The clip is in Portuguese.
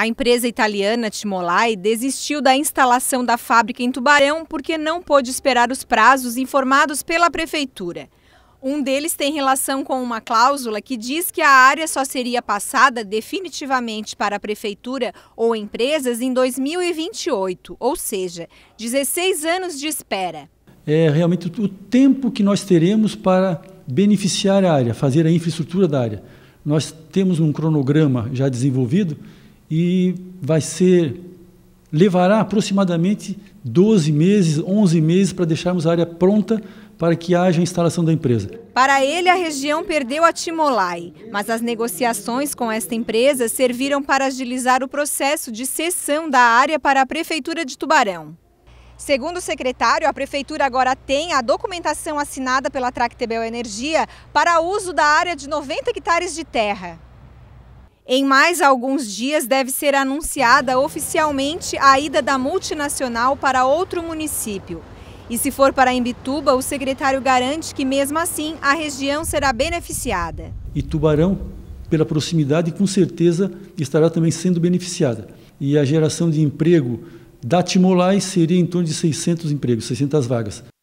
A empresa italiana Timolai desistiu da instalação da fábrica em Tubarão porque não pôde esperar os prazos informados pela prefeitura. Um deles tem relação com uma cláusula que diz que a área só seria passada definitivamente para a prefeitura ou empresas em 2028, ou seja, 16 anos de espera. É realmente o tempo que nós teremos para beneficiar a área, fazer a infraestrutura da área. Nós temos um cronograma já desenvolvido e vai ser levará aproximadamente 12 meses, 11 meses para deixarmos a área pronta para que haja a instalação da empresa. Para ele, a região perdeu a Timolai, mas as negociações com esta empresa serviram para agilizar o processo de cessão da área para a Prefeitura de Tubarão. Segundo o secretário, a prefeitura agora tem a documentação assinada pela Tractebel Energia para uso da área de 90 hectares de terra. Em mais alguns dias deve ser anunciada oficialmente a ida da multinacional para outro município. E se for para Imbituba, o secretário garante que mesmo assim a região será beneficiada. E Tubarão, pela proximidade, com certeza estará também sendo beneficiada. E a geração de emprego da Timolai seria em torno de 600 empregos, 600 vagas.